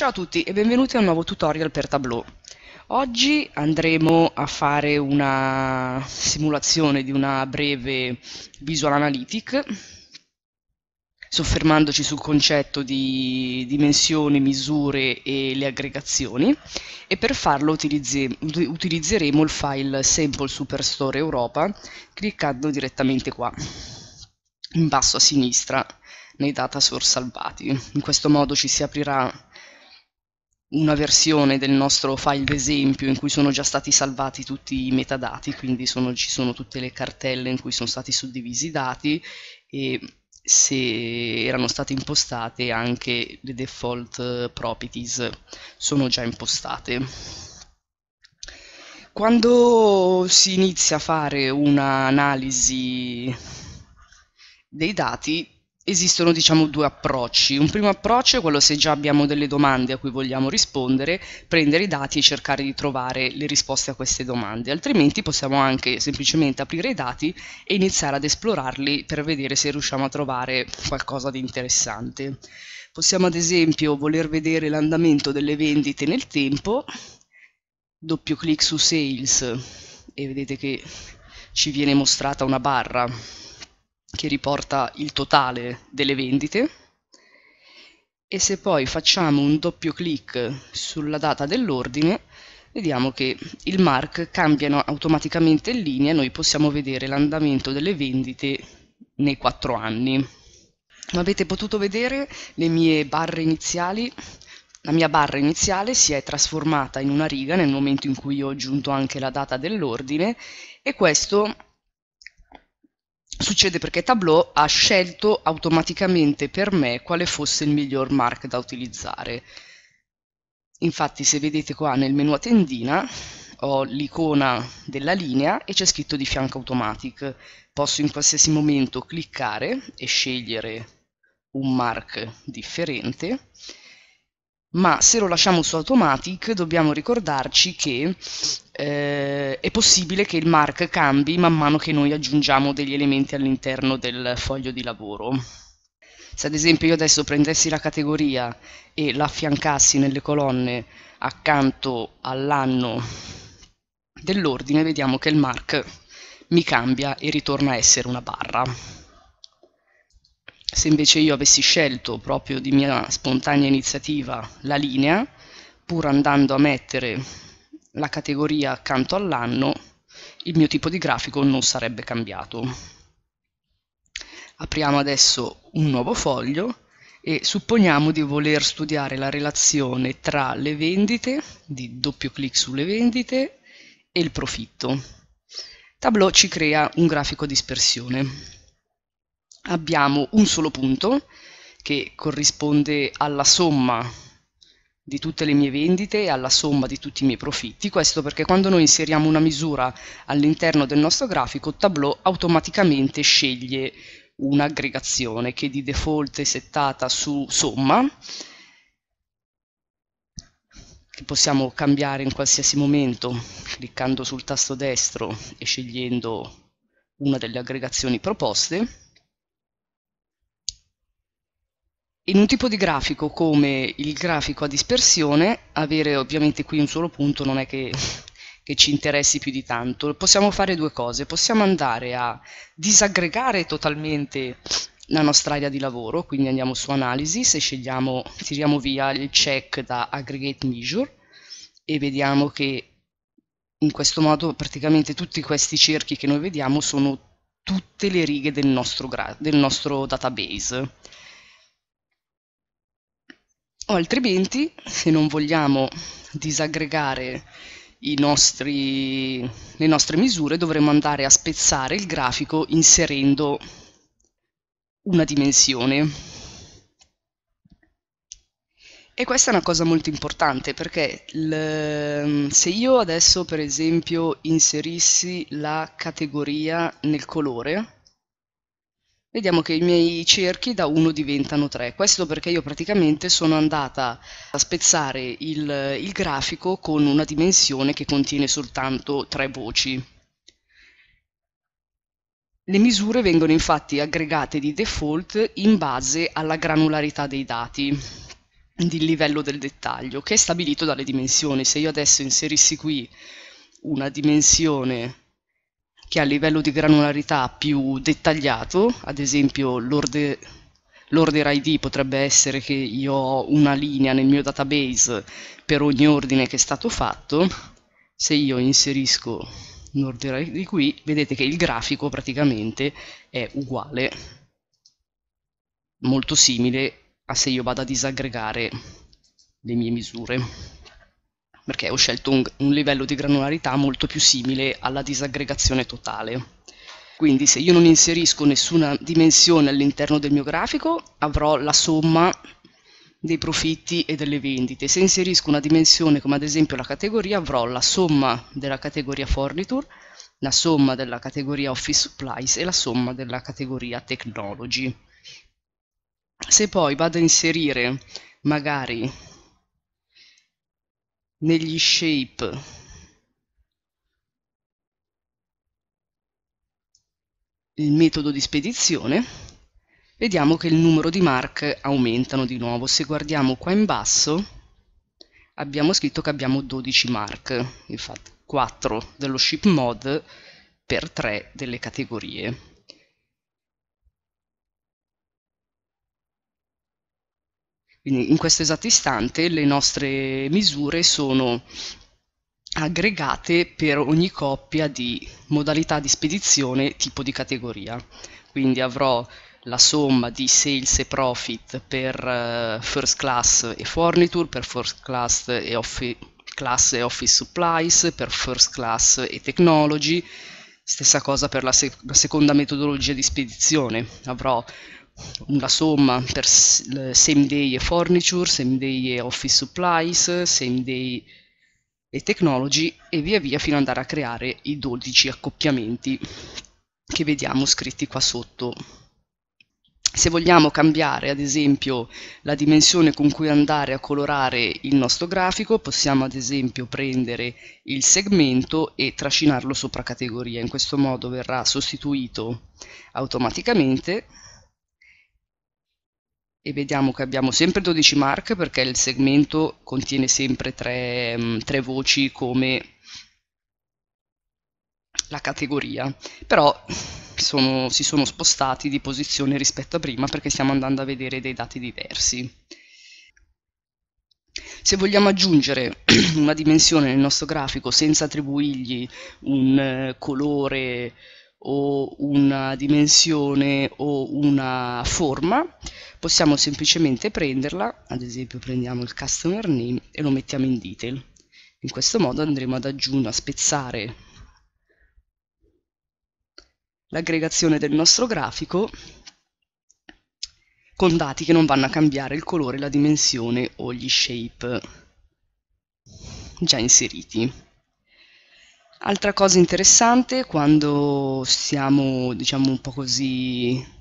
Ciao a tutti e benvenuti a un nuovo tutorial per Tableau. Oggi andremo a fare una simulazione di una breve Visual Analytic, soffermandoci sul concetto di dimensioni, misure e le aggregazioni e per farlo utilizzeremo il file Sample Superstore Europa cliccando direttamente qua, in basso a sinistra, nei data source salvati. In questo modo ci si aprirà una versione del nostro file d'esempio in cui sono già stati salvati tutti i metadati, quindi sono, ci sono tutte le cartelle in cui sono stati suddivisi i dati e se erano state impostate anche le default properties sono già impostate. Quando si inizia a fare un'analisi dei dati esistono diciamo due approcci. Un primo approccio è quello se già abbiamo delle domande a cui vogliamo rispondere, prendere i dati e cercare di trovare le risposte a queste domande, altrimenti possiamo anche semplicemente aprire i dati e iniziare ad esplorarli per vedere se riusciamo a trovare qualcosa di interessante. Possiamo ad esempio voler vedere l'andamento delle vendite nel tempo, doppio clic su Sales e vedete che ci viene mostrata una barra che riporta il totale delle vendite e se poi facciamo un doppio clic sulla data dell'ordine vediamo che il mark cambiano automaticamente in linea e noi possiamo vedere l'andamento delle vendite nei 4 anni. Come avete potuto vedere le mie barre iniziali la mia barra iniziale si è trasformata in una riga nel momento in cui ho aggiunto anche la data dell'ordine e questo Succede perché Tableau ha scelto automaticamente per me quale fosse il miglior mark da utilizzare. Infatti se vedete qua nel menu a tendina ho l'icona della linea e c'è scritto di fianco automatic. Posso in qualsiasi momento cliccare e scegliere un mark differente ma se lo lasciamo su automatic dobbiamo ricordarci che eh, è possibile che il mark cambi man mano che noi aggiungiamo degli elementi all'interno del foglio di lavoro. Se ad esempio io adesso prendessi la categoria e la affiancassi nelle colonne accanto all'anno dell'ordine, vediamo che il mark mi cambia e ritorna a essere una barra se invece io avessi scelto proprio di mia spontanea iniziativa la linea, pur andando a mettere la categoria accanto all'anno, il mio tipo di grafico non sarebbe cambiato. Apriamo adesso un nuovo foglio e supponiamo di voler studiare la relazione tra le vendite, di doppio clic sulle vendite, e il profitto. Tableau ci crea un grafico a dispersione abbiamo un solo punto che corrisponde alla somma di tutte le mie vendite e alla somma di tutti i miei profitti. Questo perché quando noi inseriamo una misura all'interno del nostro grafico, Tableau automaticamente sceglie un'aggregazione che di default è settata su somma, che possiamo cambiare in qualsiasi momento cliccando sul tasto destro e scegliendo una delle aggregazioni proposte In un tipo di grafico come il grafico a dispersione, avere ovviamente qui un solo punto non è che, che, ci interessi più di tanto. Possiamo fare due cose, possiamo andare a disaggregare totalmente la nostra area di lavoro, quindi andiamo su Analysis e scegliamo, tiriamo via il check da Aggregate Measure e vediamo che in questo modo praticamente tutti questi cerchi che noi vediamo sono tutte le righe del nostro, del nostro database o altrimenti, se non vogliamo disaggregare nostri, le nostre misure, dovremo andare a spezzare il grafico inserendo una dimensione. E questa è una cosa molto importante perché se io adesso per esempio inserissi la categoria nel colore, vediamo che i miei cerchi da 1 diventano 3. Questo perché io praticamente sono andata a spezzare il, il grafico con una dimensione che contiene soltanto 3 voci. Le misure vengono infatti aggregate di default in base alla granularità dei dati, del livello del dettaglio, che è stabilito dalle dimensioni. Se io adesso inserissi qui una dimensione che ha livello di granularità più dettagliato, ad esempio l'order, l'order ID potrebbe essere che io ho una linea nel mio database per ogni ordine che è stato fatto, se io inserisco l'order ID qui, vedete che il grafico praticamente è uguale, molto simile a se io vado a disaggregare le mie misure perché ho scelto un, un livello di granularità molto più simile alla disaggregazione totale. Quindi se io non inserisco nessuna dimensione all'interno del mio grafico avrò la somma dei profitti e delle vendite. Se inserisco una dimensione come ad esempio la categoria avrò la somma della categoria forniture, la somma della categoria office supplies e la somma della categoria technology. Se poi vado a inserire magari negli shape il metodo di spedizione vediamo che il numero di mark aumentano di nuovo se guardiamo qua in basso abbiamo scritto che abbiamo 12 mark infatti 4 dello ship mod per 3 delle categorie Quindi in questo esatto istante le nostre misure sono aggregate per ogni coppia di modalità di spedizione tipo di categoria. Quindi avrò la somma di sales e profit per eh, first class e furniture, per first class e, offi class e office supplies, per first class e technology, stessa cosa per la, sec la seconda metodologia di spedizione, avrò una somma per same day e furniture, same day e office supplies, same day e technology e via via fino ad andare a creare i 12 accoppiamenti che vediamo scritti qua sotto. Se vogliamo cambiare ad esempio la dimensione con cui andare a colorare il nostro grafico possiamo ad esempio prendere il segmento e trascinarlo sopra categoria, in questo modo verrà sostituito automaticamente e vediamo che abbiamo sempre 12 mark perché il segmento contiene sempre tre, mm, tre voci come la categoria, però sono, si sono spostati di posizione rispetto a prima perché stiamo andando a vedere dei dati diversi. Se vogliamo aggiungere una dimensione nel nostro grafico senza attribuirgli un eh, colore o una dimensione o una forma, possiamo semplicemente prenderla, ad esempio prendiamo il customer name e lo mettiamo in detail. In questo modo andremo ad aggiungere, a spezzare l'aggregazione del nostro grafico con dati che non vanno a cambiare il colore, la dimensione o gli shape già inseriti. Altra cosa interessante, quando siamo, diciamo un po' così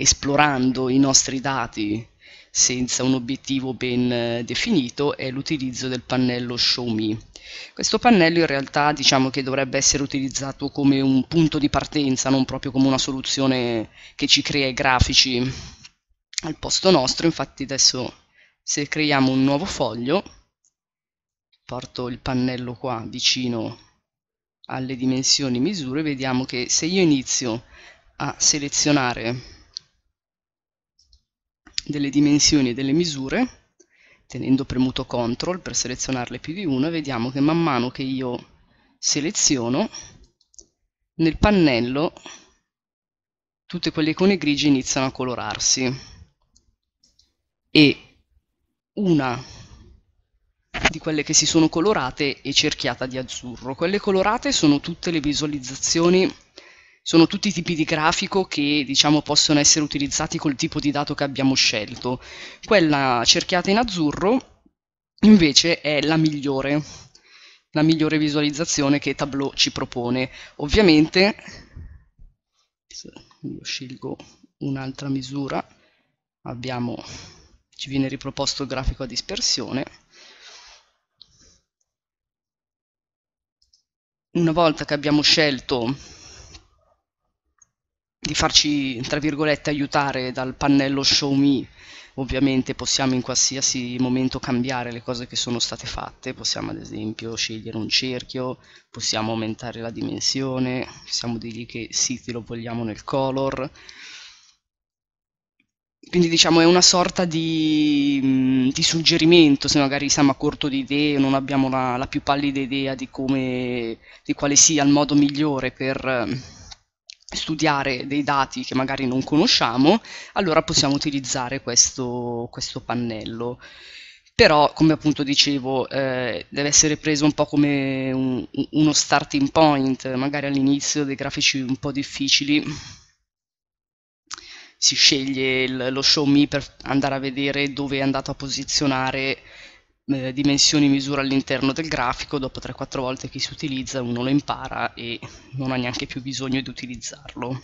esplorando i nostri dati senza un obiettivo ben eh, definito è l'utilizzo del pannello Show Me. Questo pannello in realtà diciamo che dovrebbe essere utilizzato come un punto di partenza, non proprio come una soluzione che ci crea i grafici al posto nostro, infatti adesso se creiamo un nuovo foglio, porto il pannello qua vicino alle dimensioni misure, vediamo che se io inizio a selezionare delle dimensioni e delle misure, tenendo premuto CTRL per selezionarle più di una, vediamo che man mano che io seleziono, nel pannello tutte quelle icone grigie iniziano a colorarsi e una di quelle che si sono colorate è cerchiata di azzurro. Quelle colorate sono tutte le visualizzazioni sono tutti tipi di grafico che diciamo, possono essere utilizzati col tipo di dato che abbiamo scelto. Quella cerchiata in azzurro invece è la migliore, la migliore visualizzazione che Tableau ci propone. Ovviamente, io scelgo un'altra misura, abbiamo, ci viene riproposto il grafico a dispersione, una volta che abbiamo scelto di farci, tra virgolette, aiutare dal pannello show me. Ovviamente possiamo in qualsiasi momento cambiare le cose che sono state fatte, possiamo ad esempio scegliere un cerchio, possiamo aumentare la dimensione, possiamo dirgli che siti lo vogliamo nel color. Quindi diciamo è una sorta di, di suggerimento, se magari siamo a corto di idee non abbiamo la, la più pallida idea di, come, di quale sia il modo migliore per studiare dei dati che magari non conosciamo, allora possiamo utilizzare questo, questo pannello. Però, come appunto dicevo, eh, deve essere preso un po' come un, uno starting point, magari all'inizio dei grafici un po' difficili, si sceglie il, lo show me per andare a vedere dove è andato a posizionare eh, dimensioni misura all'interno del grafico, dopo 3-4 volte che si utilizza uno lo impara e non ha neanche più bisogno di utilizzarlo.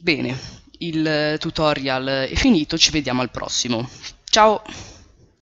Bene, il tutorial è finito, ci vediamo al prossimo. Ciao!